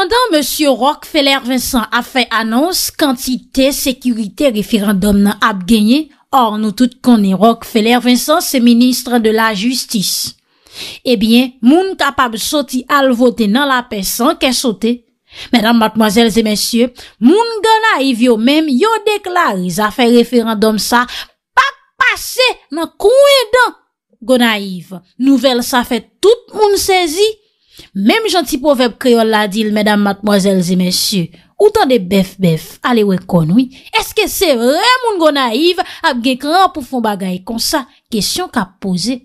Pendan M. Rockefeller Vincent ap fè annons, kantite, sekurite, referandom nan ap genye, or nou tout konen Rockefeller Vincent se ministran de la justis. Ebyen, eh moun kapab soti alvote nan la pesan ke sote. Menan, matmoazels e mensye, moun gonaiv yo menm yo deklariz ap fè referandom sa, pa pase nan kouen dan. Gonaiv, nouvel sa fè tout moun sezi, Mem janti povep kriol la dil, medan matmozelzi mesyu, outan de bef-bef, alewe konwi, eske se remoun gonaiv apgekran pou fon bagay kon sa? Kesyon ka pose?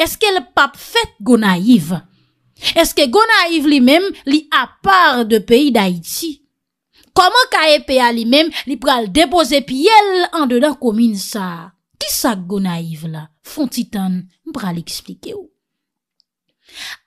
Eske le pap fèt gonaiv? Eske gonaiv li mem li apar de peyi da iti? Koman ka epeya li mem li pral depose piyel an dedan komine sa? Ki sa gonaiv la? Fon titan mpral eksplike ou?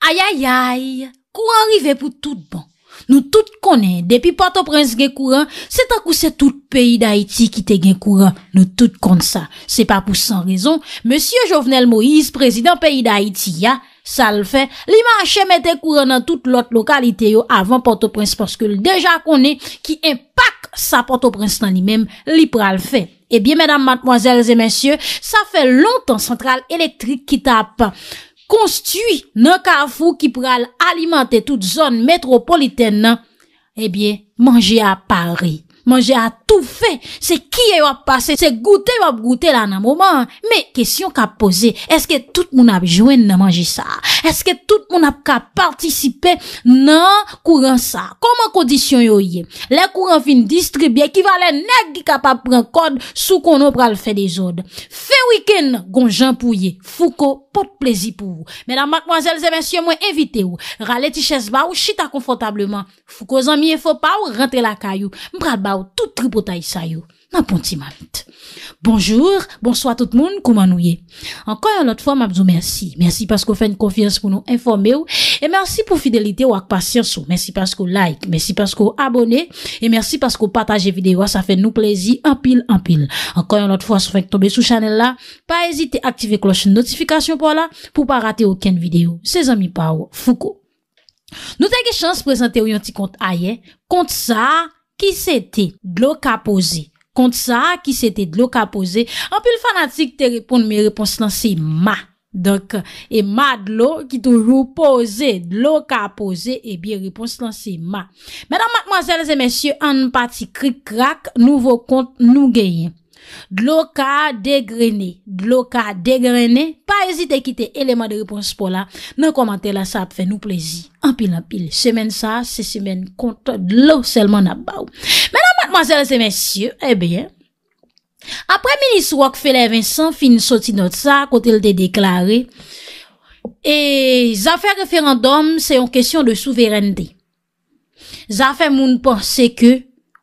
Ayayay, kouran rive pou tout bon. Nou tout konen, depi Port-au-Prince gen kouran, se takou se tout peyi da Haiti ki te gen kouran. Nou tout konen sa. Se pa pou san rezon, Monsieur Jovenel Moïse, prezident peyi da Haiti ya, sa l fe, li manche mette kouran nan tout lot lokalite yo avan Port-au-Prince, paske l dejan konen ki impak sa Port-au-Prince nan li men, li pra l fe. Ebyen, menam, matmoazel, zemensye, sa fe lontan sentral elektrik ki ta pa. Monsieur, Konsti nou ka fou ki pral alimante tout zon metropoliten nan, ebyen eh manje a pari. manje a tou fe. Se ki yo ap pase, se goute yo ap goute la nan mouman. Me, kesyon ka pose, eske tout moun ap jwen nan manje sa? Eske tout moun ap ka partisipe nan kouren sa? Koman kondisyon yo ye? Le kouren fin distribye, ki valen negi ka pa pren kod sou konon pral fe de zode. Fe wiken gon jan pou ye. Fou ko, pot plezi pou ou. Menan, makmanzel, ze ven syon mwen evite ou. Rale ti ches ba ou chita konfotableman. Fou ko zan mi e fo pa ou rentre la kayou. Mprat ba ou Tout tripo ta isa yo, nan pon ti ma vit Bonjour, bonsoit tout moun, kouman nou ye Anko yon lot fwa, mabzou mersi Mersi paskou fè n konfians pou nou informe ou E mersi pou fidelite ou ak pasyans ou Mersi paskou like, mersi paskou abone E mersi paskou pataje videyo A sa fè nou plezi, anpil, anpil Anko yon lot fwa, sou fè k tombe sou chanel la Pa ezite aktive kloche notifikasyon pou la Pou pa rate ouken videyo Se zami pa ou, fuko Nou teke chans prezante ou yon ti kont aye Kont sa Ki se te, dlo ka pose. Kont sa, ki se te, dlo ka pose. Anpil fanatik te reponde, mi repons lan se ma. Dok, e ma dlo ki toujou pose, dlo ka pose, e bi repons lan se ma. Medan, madmoazel, zemensye, an pati krik krak, nouvo kont nou geyen. Dlo ka degrene, dlo ka degrene, pa ezite kite eleman de repons pou la, men komante la sa ap fe nou plezi, anpil anpil, semen sa, semen konta, dlo selman abaw. Menan matmazel semen sye, ebyen, apre minis wakfele Vincent fin soti not sa kote lte deklare, e zafen referandom se yon kesyon de souveren de, zafen moun pense ke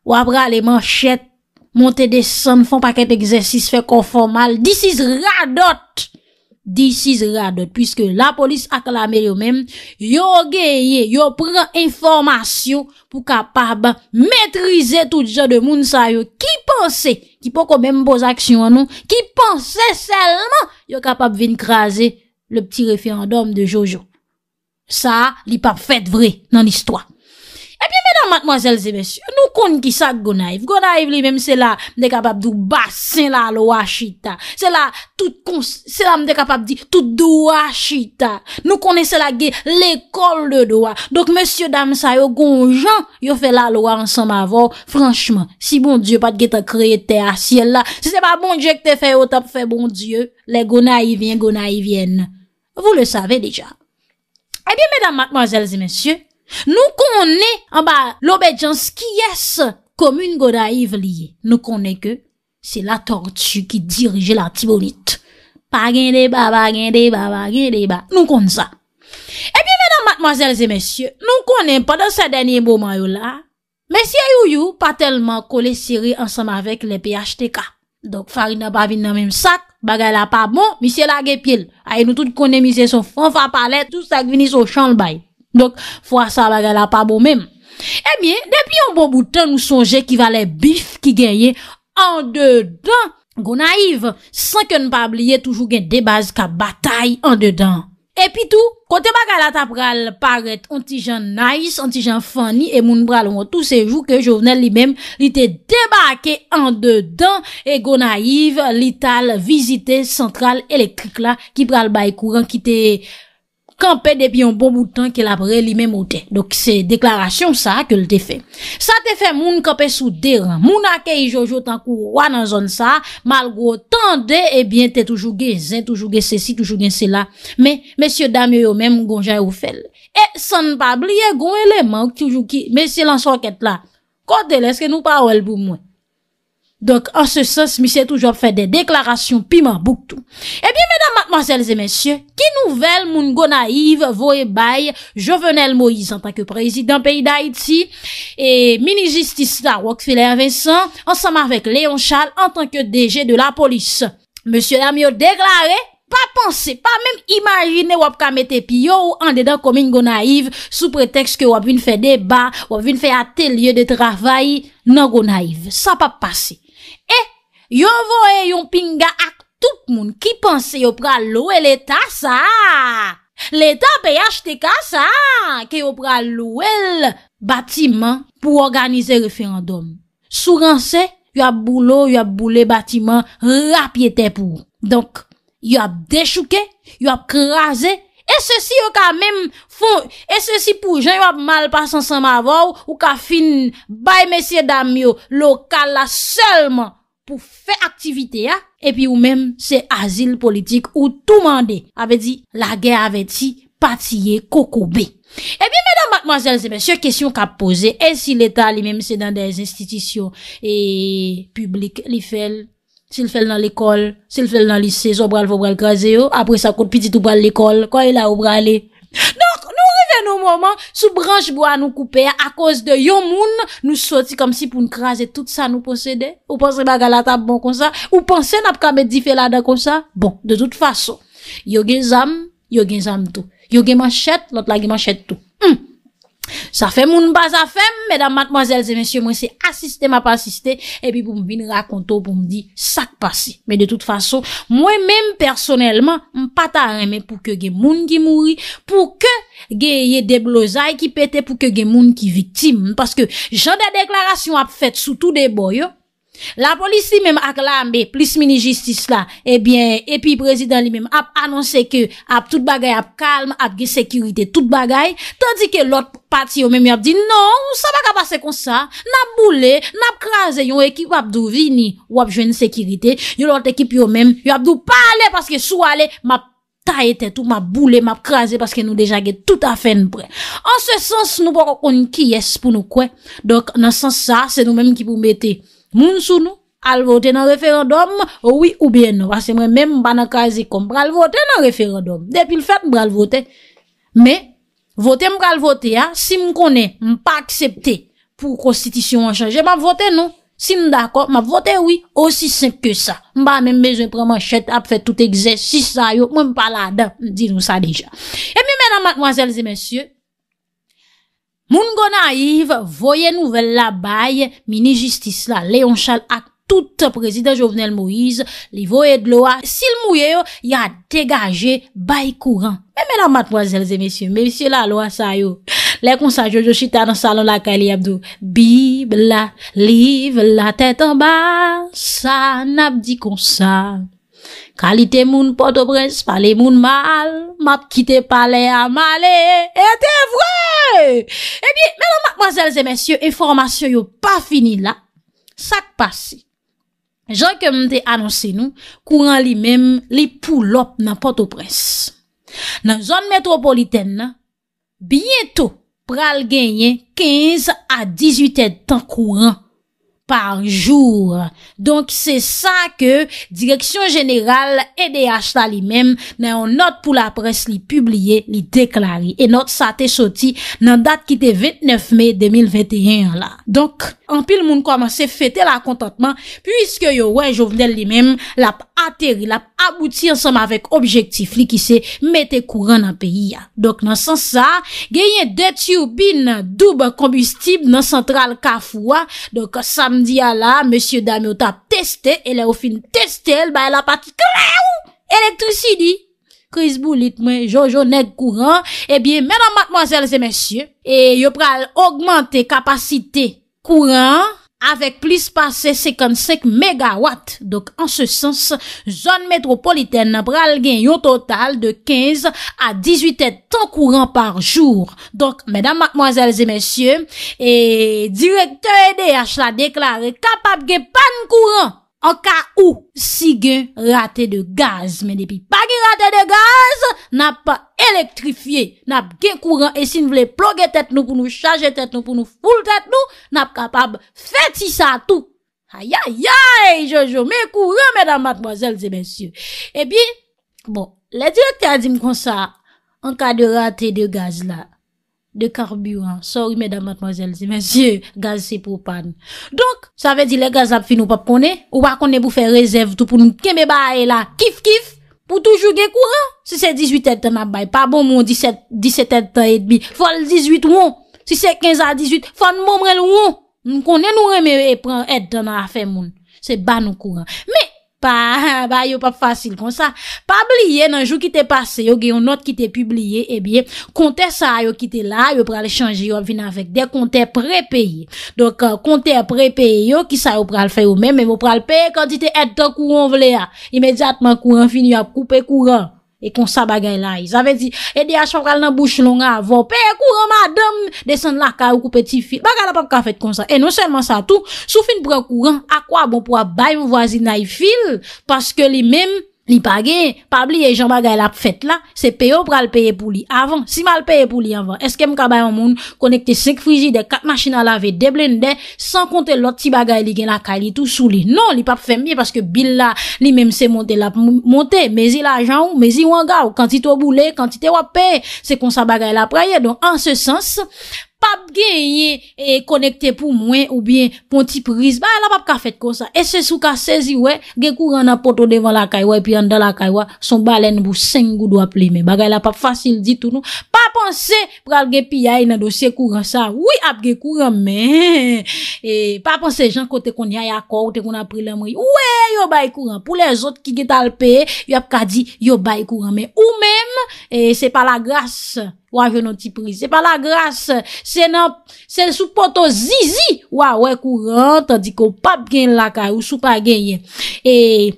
wabra le manchet, monte de san, fon paket egzersis, fe kon fon mal, dis is radot, dis is radot, pwiske la polis aklamer yo men, yo geye, yo pren informasyon, pou kapab metrize tout jan de moun sa yo, ki panse, ki pon kon men boz aksyon anon, ki panse selman, yo kapab ven krasen le pti refiandom de Jojo. Sa li pap fèt vre nan istwa. Madame, mademoiselles et messieurs, nous connaissons qui s'appelle Gounaïf. Gounaïf, lui-même, c'est là, il n'est pas capable de baser la loi Chita. C'est là, tout compte, c'est là, il n'est pas capable de dire tout droit Chita. Nous connaissons là, l'école de droit. Donc, monsieur, dame, ça, il y a un bon genre, il y a fait la loi ensemble avant. Franchement, si bon Dieu, pas de guetre créé, t'es à ciel là. Si ce n'est pas bon Dieu qui te fait autant pour faire bon Dieu, les Gounaïfs, ils viennent, Gounaïfs, ils viennent. Vous le savez déjà. Eh bien, madame, mademoiselles et messieurs, Nou konè an ba l'obèjanski yes Komun goda iv liye Nou konè ke se la tortue ki dirje la tibolite Pa gen de ba, pa gen de ba, pa gen de ba Nou konè sa E eh pi mèdam matmazèl zè mèsyè Nou konè pa dan sa denye mbouman yo la Mèsyè yo yo pa telman kole siri ansem avèk le PHTK Dok fari nan pa vin nan mèm sak Bagay la pa bon, misye la gepil Ay nou tout konè misye son fonfa palè Tout sa gvinis o chanl bay Dok fwa sa bagala pa bon men. E miye, depi yon bon boutan nou sonje ki va le bif ki genye an de dan. Gona yiv, san ke nou pa bliye toujou gen debaz ka batay an de dan. E pi tou, kote bagala ta pral paret ontijan nais, ontijan fany, e moun pral mwotou se jou ke jo vnen li men li te debake an de dan. E gona yiv, li tal vizite sentral elektrik la ki pral bay kouran ki te... Kampè depi yon bon moutan ki la bre li men moutè. Dok se deklarasyon sa ke l te fè. Sa te fè moun kampè sou deran. Moun akè yi jojotan kou wa nan zon sa. Malgo tan de, ebyen eh te toujouge zin, toujouge se si, toujouge se la. Men, men sio dami yo men mou gonja yo fèl. E san pa blye gon eleman kou toujou ki. Men sio lan soket la. Kote leske nou pa wèl pou mwen. Donk, an se sens, mi se toujou ap fè de deklarasyon pi mabouk tou. Ebyen, eh mèdam, matmazèlze, mèsyè, ki nouvel moun go naiv, vo e bay, Jovenel Moïse, an tanke prezidant peyi d'Haïti, e mini-justista, wak filer Vincent, ansam avèk Léon Charles, an tanke DG de la polis. Mèsyè, an mèyo deklarè, pa ponsè, pa mèm imajine wap kamete pi yo, an dedan komi n'go naiv, sou preteks ke wap vin fè debat, wap vin fè atelye de travay, nan go naiv. Sa pa pasè. E, yo vo e yon pinga ak tout moun ki panse yo pra loue leta sa, leta pe yach te ka sa, ki yo pra loue batiman pou organize referandum. Sou ran se, yo ap boulou, yo ap boulé batiman rapye te pou. Donk, yo ap dechouke, yo ap krasé. E se si yo ka mèm fon, e se si pou jen yo ap mal pas ansan ma vò ou ka fin bay mesye dam yo lo kal la selman pou fe aktivite ya. E pi ou mèm se azil politik ou tou mande ave di la gen ave ti patiye koko be. E pi mèdam batmwazel se mèsyo kesyon ka pose, e si l'Etat li mèm se dan de institisyon e publik li fel, Sil fèl nan l'ekol, sil fèl nan lise, sou bral fò bral kreze yo, apre sa kout piti tou bral l'ekol, kwa yon la ou brale. Donk, nou reven nou mouman, sou branj bo an nou koupe a, a kouse de yon moun nou soti kom si pou nou kreze tout sa nou posede. Ou pansè baga la tab bon kon sa, ou pansè nap kame di fèl ada kon sa. Bon, de tout fason, yo gen zam, yo gen zam tou, yo gen man chet, lot la gen man chet tou. Hmm. Sa fe moun bazafem, medan matmazelze, mensyo, mwen se asiste, ma pa asiste, epi pou m bin rakonto pou m di sakpasi. Men de tout fason, mwen men personelman, m pata reme pou ke gen moun ki mouri, pou ke gen ye de blozay ki pete, pou ke gen moun ki vitim. Paske jan de deklarasyon ap fete sou tout de boyo. La polisi menm ak lambe, plis mini jistis la, epi eh prezident li menm ap annonse ke ap tout bagay ap kalm, ap ge sekirite tout bagay, tandi ke lot pati yo menm ap di, non, sa baka pase konsa, nap boule, nap kraze, yon ekip wap do vini, wap jwen sekirite, yon lot ekip yo menm, yon wap do pale, paske sou ale, map tayete tout, map boule, map kraze, paske nou deja ge tout afen pre. An se sens nou por kon ki yes pou nou kwen, donk nan sens sa, se nou menm ki pou mette, moun sou nou, al vote référendum, oui ou bien non, parce que mwen même comme kazi kom, pral vote nan référendum. le le fait, vote, me, vote pas bral vote ya, si me connaît pas accepté pour Constitution en ma voter, non. Si d'accord, ma voter, oui, Aussi simple que ça. bah même besoin prendre manchette, à tout exercice ça sa yo, moi ne pa pas nous sa déjà. Et messieurs Moun gona yiv, voye nouvel la baye, mini justis la, leyon chal ak tout prezident Jovenel Moïse, li voye dloa, sil mouye yo, ya degaje bayi kouran. Mè mè la matmoazèlze, mè sè, mè mè sè la loa sa yo, le konsa Jojo Chita nan salon la Kali Abdo, bib la, liv la, tèt an ba, sa nap di konsa. Kalite moun Port-au-Presse, pale moun mal, map kite pale a male, ete vre! Ebi, eh menon mademoiselles et messieurs, informasyon yo pa fini la, sak pasi. Jok ke mte anonsi nou, kouran li mem li pou lop nan Port-au-Presse. Nan zon metropoliten nan, bieto pral genye 15 a 18 etan kouran. par jour. Donk se sa ke direksyon jeneral EDH la li mem nan yon not pou la pres li publie ni deklari. E not sa te soti nan dat ki te 29 me 2021 la. Donk an pil moun koman se fete la kontantman pwiske yo wè jo vnel li mem la ap ateri, la ap abouti an soma vek objektif li ki se mete kouran nan peyi ya. Donk nan san sa, genyen det yon bin doub kombustib nan sentral kafwa. Donk sa me diya la, monsye dame ou ta teste e le ou fin teste el, ba e la pati kreou, elektrisi di kris boulit mwen, jojo nek kouran, e eh bie menan mat monser se monsye, e yo pral augmente kapasite kouran Avek plis pase 55 MW, an se sens, zon metropoliten nan pral gen yo total de 15 a 18 etan kouran par jour. Donk, medan makmoazelze mesye, direktor EDH la deklare kapap gen pan kouran. An ka ou, si gen rate de gaz, men depi pa gen rate de gaz, nap elektrifye, nap gen kouran, e si nou vle plogue tet nou pou nou chaje tet nou pou nou foule tet nou, nap kapab feti sa tout. Aya ya, e jojo, men kouran, men dam matmozèlze, men syo. E eh bi, bon, le direkte a di m kon sa, an ka de rate de gaz la, De karbuan. Sori, mèdam matmazelzi. Menzyè, gaz se pou pan. Donk, sa ve di le gaz ap fin nou pap konè. Ou wak konè bou fè rezèv tou pou nou. Kè mè ba aè la. Kif, kif. Pou toujou gè kouran. Si se 18 etan ap bay. Pa bon moun 17 etan etbi. Fòl 18 woun. Si se 15 a 18. Fòl moun mrel woun. Mkonè nou remè e pran etan ap fè moun. Se ban nou kouran. Mè. Pa, ba yo pa fasil kon sa, pa bliye nan jou ki te pase, yo geyon not ki te publiye, ebiye, eh konte sa yo ki te la, yo pral chanji yo vina vek dey, konte prepeye. Donk, euh, konte prepeye yo ki sa yo pral faye yo men, men yo pral peye kandite ete ton kouron vle ya, imediatman kouron fini ap koupe kouron. E konsa bagay la yi Zavezi E di a chan pral nan bouch longa Vopè e kouro madom Desen laka ou kou peti fil Bagal apap ka fet konsa E non selman sa tou Sou fin pral kouro A kwa bon pou a bay mwazid na yi fil Paske li menm Li page, pabli e jan bagay la pfet la, se peyo pral peye pou li avan. Si mal peye pou li avan, eske mkabay an moun, konekte sek frizi de kat machina lave, deblende, san konte lot ti bagay li gen la ka li tou sou li. Non, li pap fèm biye, paske bil la, li mem se monte la ponte, mezi la jan ou, mezi wangaw, kantite wabou le, kantite wap pe, se kon sa bagay la praye. Don, an se sens... pap genye e konekte pou mwen ou bien pon ti priz ba la pap ka fet kon sa e se sou ka sezi we ge kouran na poto devan la kaywa e pi yanda la kaywa son balen bou sengou do ap li me bagay la pap fasil di tout nou pap ansè pral ge pi yay nan dosye kouran sa wii ap ge kouran me e pap ansè jan kote kon yay akor kote kon ap prile mwen wii yo bay kouran pou les ot ki get alpe yo ap ka di yo bay kouran me ou me E se pa la gras Se pa la gras Se sou poto zizi Ou a wè kou rent Dikou pap gen laka Ou sou pa gen e,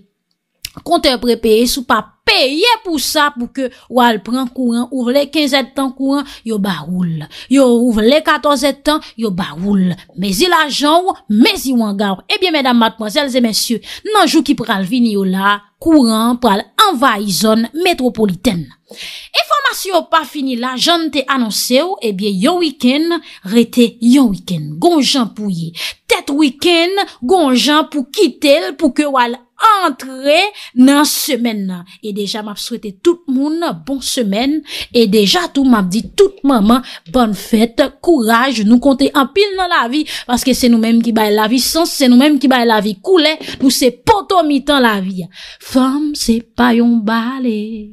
Kontè prepe sou pap Peyye pou sa pou ke wale pren kouan, ouvle 15 etan kouan, yo ba oul. Yo ouvle 14 etan, yo ba oul. Mezi la jan ou, mezi wangar. Ebyen, eh mèdam, matmozèlzè, mèsyè, nanjou ki pral vini ou la eh kouan pral anva y zon metropolitèn. Efo mas yo pa fini la jan te anonse ou, ebyen, yon wikèn rete yon wikèn. Gonjan pou ye. Tet wikèn, gonjan pou kite l pou ke wale anva. Entrez dans semaine et déjà m'a souhaité tout le monde bonne semaine et déjà tout m'a dit toute maman bonne fête courage nous compter en pile dans la vie parce que c'est nous-mêmes qui baille la vie Sans c'est nous-mêmes qui baille la vie couler nous c'est mitant la vie femme c'est pas un balai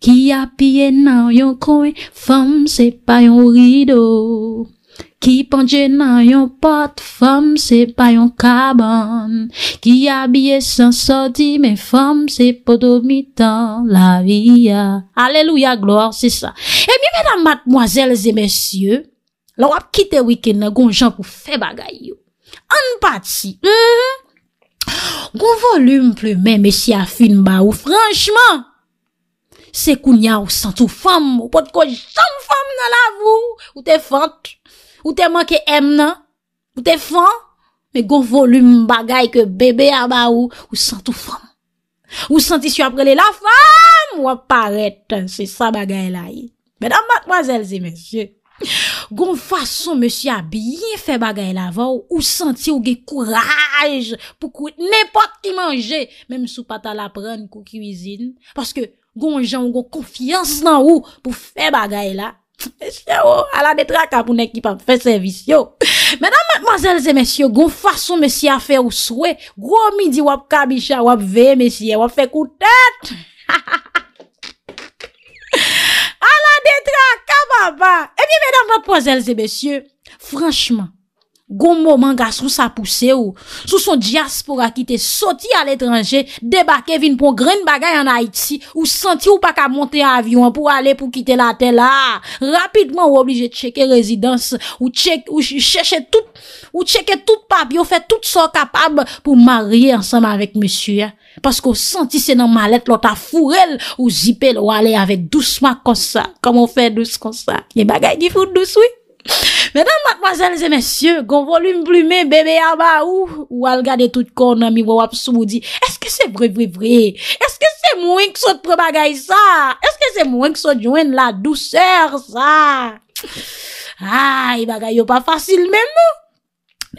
qui a pied dans yon coin femme c'est pas un rideau Ki pandje nan yon pot, fòm se pa yon kabon. Ki yabye san sodi, men fòm se pot omitan la viya. Aleluya, glo, se sa. E mi vè nan matmoazèl zè men sye, la wap kite wikè nan goun jan pou fè bagay yo. An pat si. Goun volum plè men, men sye a fin ba ou, franjman, se kounya ou santou fòm, ou pot kou jan fòm nan la vou, ou te fònt. Ou te manke em nan? Ou te fan? Me gon volume bagay ke bebe a ba ou, ou santi ou fan. Ou santi sou aprele la fan, ou aparetan se sa bagay la yi. Medan mademoiselle zi monsye, gon fason monsye a biyen fe bagay la van, ou santi ou ge kouraj pou kout nepot ki manje, mem sou pata la pran kou kou izin. Paske gon jan ou gon konfians nan ou pou fe bagay la, Mesye ou, ala detra ka pou nekip ap fè servisyon. Mèdam matmazèl zè mesye ou, goun fason mesye a fè ou souè, gwo midi wap kabichan wap ve mesye wap fè koutèt. Ala detra ka baba. E mi mèdam matmazèl zè mesye ou, franchman, Goum mouman ga sou sa pousse ou Sou son diaspora ki te soti al etranje Deba kevin pou grene bagay an Haiti Ou senti ou pa ka monte avyon Pou ale pou kite la tel la Rapidman ou oblije cheke rezidans Ou cheke tout Ou cheke tout papi Ou fe tout son kapab pou marye ansam avek monsu Paske ou senti se nan malet Lota furel ou zipel Ou ale avek douceman konsa Kamo fe douce konsa Ye bagay di foute douce wii Mèdam matmazèl zè mèsyè, goun volume plume, bebe yaba ou, ou al gade tout kon, mi wap sou di, eske se bre bre bre, eske se mouen kso pre bagay sa, eske se mouen kso djouen la dou ser sa, a, ah, i bagay yo pa fasil men nou,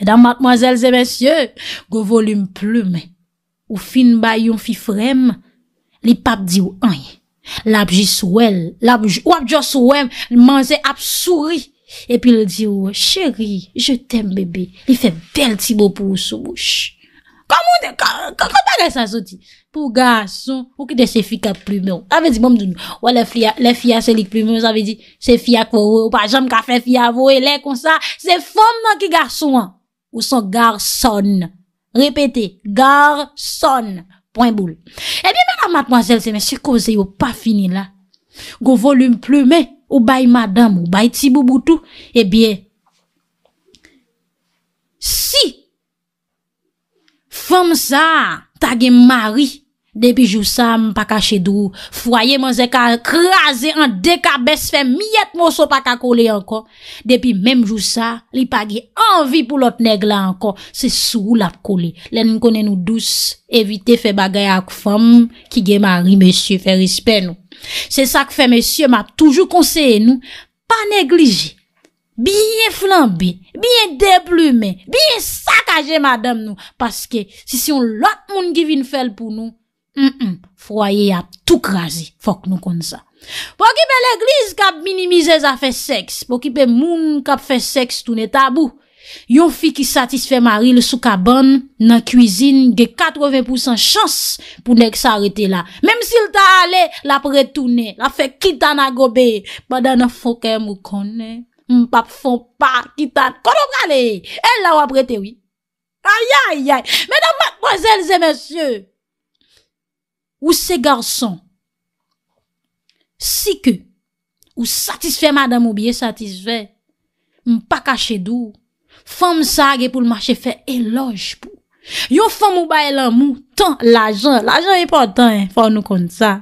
mèdam matmazèl zè mèsyè, goun volume plume, ou fin bayon fi frem, li pap di ou any, lap jis ou el, lap jis ou ap jos ou em, man zè ap souri, E pi l di ou, cheri, je tem bebe Li fe bel ti bo pou ou sou Kou moun de, kou moun de, kou moun de Kou moun de, kou moun de, kou moun de Pou gar son, ou ki de se fi ka plume ou A ve di moun mdoun ou, ou le fia, le fia se lik plume ou A ve di, se fia kou ou, ou pa jom ka fe fia vou E le kon sa, se fom nan ki gar son Ou son gar son Repete, gar son Poin boul E eh bi mè nan matman zel se, mè si ko zey ou pa fini la Gou volume plume ou Ou bay madam, ou bay tibou boutou Ebyè eh Si Fem sa Tage mari Depi jou sa m pa kache dou, fwaye man zeka kreaze an dekabes fe myet mou so pa kakole ankon. Depi menm jou sa, li pa ge anvi pou lot neg la ankon, se sou la kole. Len konen nou douz evite fe bagay ak fèm ki ge mari mesye fe rispe nou. Se sa k fe mesye ma toujou konseye nou, pa neglije, biye flambi, biye deblume, biye sakaje madame nou. Froyer ya tout krasi Fok nou kon sa Po kipe l'eglise kap minimizez a fe seks Po kipe moun kap fe seks Toune tabou Yon fi ki satisfe mari le sou ka bon Nan kuisine ge 80% chans Pou nek sa arete la Mem si l ta ale la pre toune La fe kitan a gobe Badana fokè e mou konne M pap fon par kitan Kono brale, el la waprete wite Aya ya Medan mwen zelze mensyou Ou se garson, si ke, ou satisfè madame ou biye satisfè, m pa kache dou, fòm sa agè pou l'mache fè, elòj pou. Yo fòm ou baye l'amou, tan l'ajan, l'ajan e patan, fòm nou kon sa,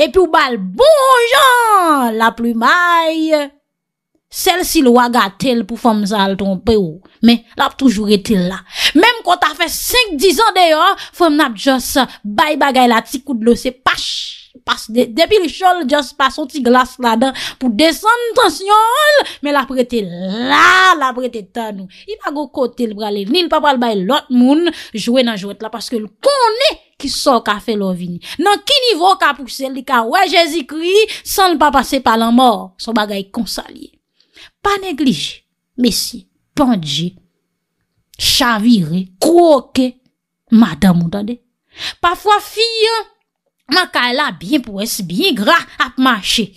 epi ou baye l'bonjan, la plou maye. Sèl si l waga tel pou fòm zal ton pe ou. Men, l ap toujou rete l la. Mem kon ta fè 5-10 an de yo, fòm nap jòs bay bagay la ti koud lòse. Pash! Depi l chòl, jòs pas ou ti glas la dan pou desan tansyon. Men, l ap rete l la. L ap rete tanou. I bago kote l brale. Ni l papal bay lot moun jwè nan jwèt la. Paske l konè ki so ka fè lòvini. Nan ki nivò ka pou sel di ka wè jèzi kri, san l papase palan mor. So bagay konsalye. Pa neglije, mesi, pandje, chavire, kroke, madame ou dade. Pafwa fiyan, maka ela bin pou es bin gra ap mache.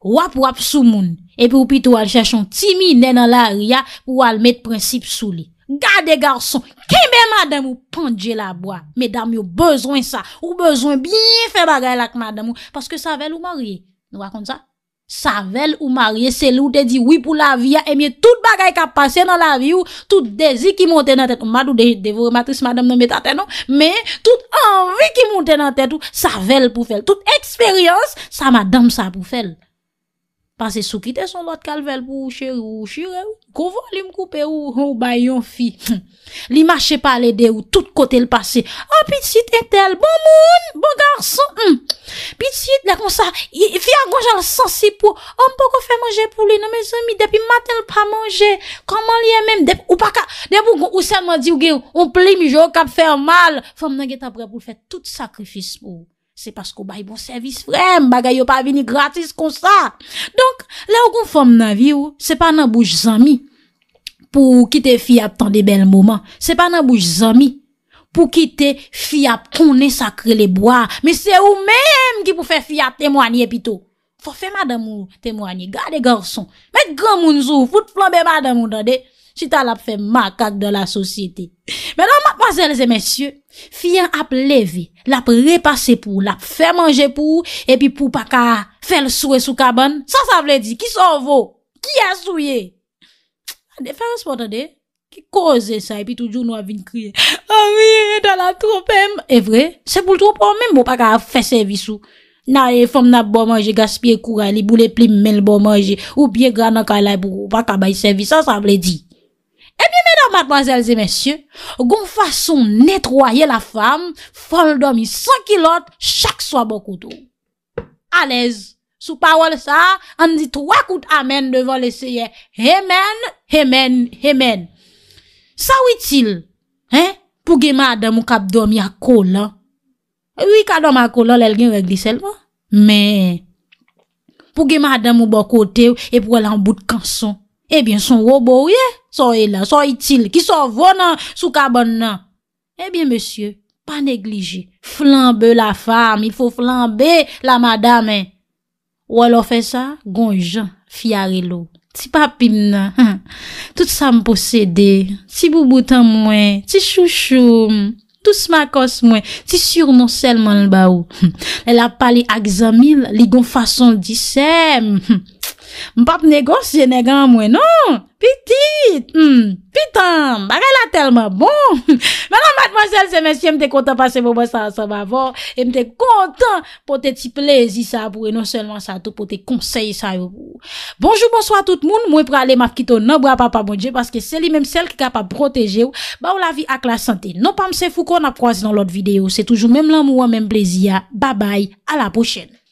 Wap wap sou moun, epi ou pito al chachon timi nen an la ria pou al met prinsip sou li. Gade garson, kimbe madame ou pandje la boan. Medame ou bezwen sa, ou bezwen bin fe bagay la k madame ou. Paske sa vel ou marye, nou wakon sa. Sa vel ou marye selou te di wipou la vi a emye tout bagay ka pase nan la vi ou tout dezik ki monte nan tet ou madou dezik devore matris madame nan metate non, me tout anvi ki monte nan tet ou sa vel pou fel, tout eksperyons sa madame sa pou fel. Pase soukite son lot kalvel pou ou chere ou chire ou, kouvo li mkoupe ou bayon fi. Li mache pa le de ou, tout kote l'pase. A ah, pitit etel, bon moun, bon garso, pitit, lè kon sa, fi a gonja l'sansi pou, an pou kon fè manje pou li, nan me zemi, depi maten l'pa manje, koman li emem, depi ou pa ka, depi ou sen mandi ou ge ou pli mi jo kap fè an mal, fèm nan get apre pou fè tout sakrifis pou ou. Se paskou bay bon servis frem, bagay yo pa vini gratis kon sa. Donk, la ou kon fom nan vi ou, se pa nan bouj zami pou kite fiyap tan de bel mouman. Se pa nan bouj zami pou kite fiyap kon ne sakre le boya. Me se ou menm ki pou fe fiyap temwany epito. Fofe ma damou temwany, gade garson. Met gran mounzou, foute flombe ma damou dande. Si ta la ap fe makak de la sosyete. Menon, ma paselze, mensyo, fiyan ap leve, la ap repase pou, la ap fe manje pou, epi pou pa ka fe l souye soukaban. Sa sa vle di, ki sonvo? Ki ya souye? A deferans potande, ki koze sa epi toujou nou avin kriye. A wye, ta la tropem! E vre, sepoul trou pou, menm pou pa ka fe sevi sou. Na e fom na bo manje, gaspye koura, li boule plim menl bo manje, ou pie grana ka la, pou pa ka bay sevi. Sa sa vle di, Matmazelze mesye Gon fason netroye la fam Fol domi sankilot Chak swa bokoutou Anez Sou pawol sa An dit wakout amen devon leseye Hey men, hey men, hey men Sawitil Pougema ademou kap domi akola Ou i ka domi akola Lelgen we glisel Mè Pougema ademou bokote E pouwe lan bout kanson Ebyen, eh son robo ye, soye la, soye til, ki so vo nan, sou kabon nan. Ebyen, eh monsye, pa neglije, flambe la fam, il fo flambe la madame. Ou alo fe sa, gon jan, fiyare lo. Ti papim nan, tout sa m posede, ti bouboutan mwen, ti chouchou, tout smakos mwen, ti surmon selman lba ou. Ela pa li akzamil, li gon fason di sem. Mpap negos genegen mwenon, pitit, hmm, pitan, bagay la telman bon. Menon mademoiselle se mesye, mte kontan pase mwenon sa sa bavon. Mte kontan pote ti plezi sa apou, e non selman sa tou pote konsey sa apou. Bonjou, bonsoy a tout moun, mwen pre ale ma fkito nan bwa pa pa mwenje, paske seli menm sel ki ka pa proteje ou, ba ou la vi ak la sante. Non pa mse fou kon ap croazi nan lot videyo, se toujou menm lan mwen menm plezi ya. Ba bay, a la pochene.